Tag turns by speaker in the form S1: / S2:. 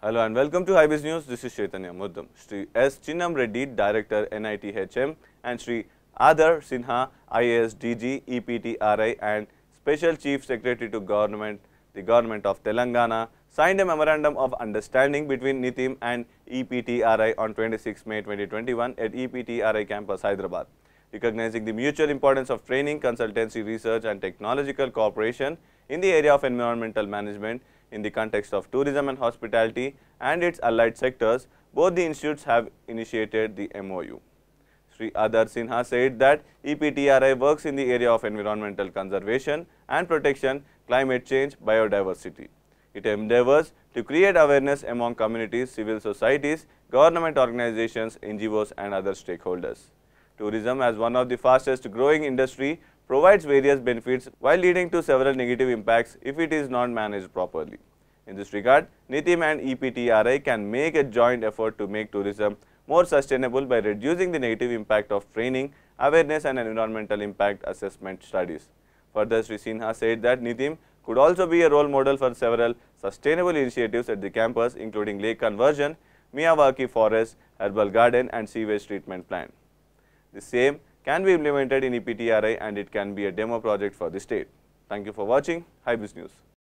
S1: Hello and welcome to Highways News. This is Chaitanya Muddam. Sri S. Chinnam Reddy, Director H M, and Sri Adhar Sinha, IAS DG, EPTRI, and Special Chief Secretary to Government, the Government of Telangana, signed a memorandum of understanding between NITIM and EPTRI on 26 May 2021 at EPTRI campus Hyderabad. Recognizing the mutual importance of training, consultancy, research, and technological cooperation in the area of environmental management, in the context of tourism and hospitality and its allied sectors, both the institutes have initiated the MOU. Sri Adar Sinha said that EPTRI works in the area of environmental conservation and protection, climate change, biodiversity. It endeavors to create awareness among communities, civil societies, government organizations, NGOs and other stakeholders. Tourism as one of the fastest growing industry provides various benefits while leading to several negative impacts if it is not managed properly. In this regard, NITIM and EPTRI can make a joint effort to make tourism more sustainable by reducing the negative impact of training, awareness and environmental impact assessment studies. Further, Sri Sinha said that NITIM could also be a role model for several sustainable initiatives at the campus including lake conversion, Miyawaki forest, herbal garden and sewage treatment plant. The same can be implemented in EPTRI and it can be a demo project for the state. Thank you for watching. HiBiz News.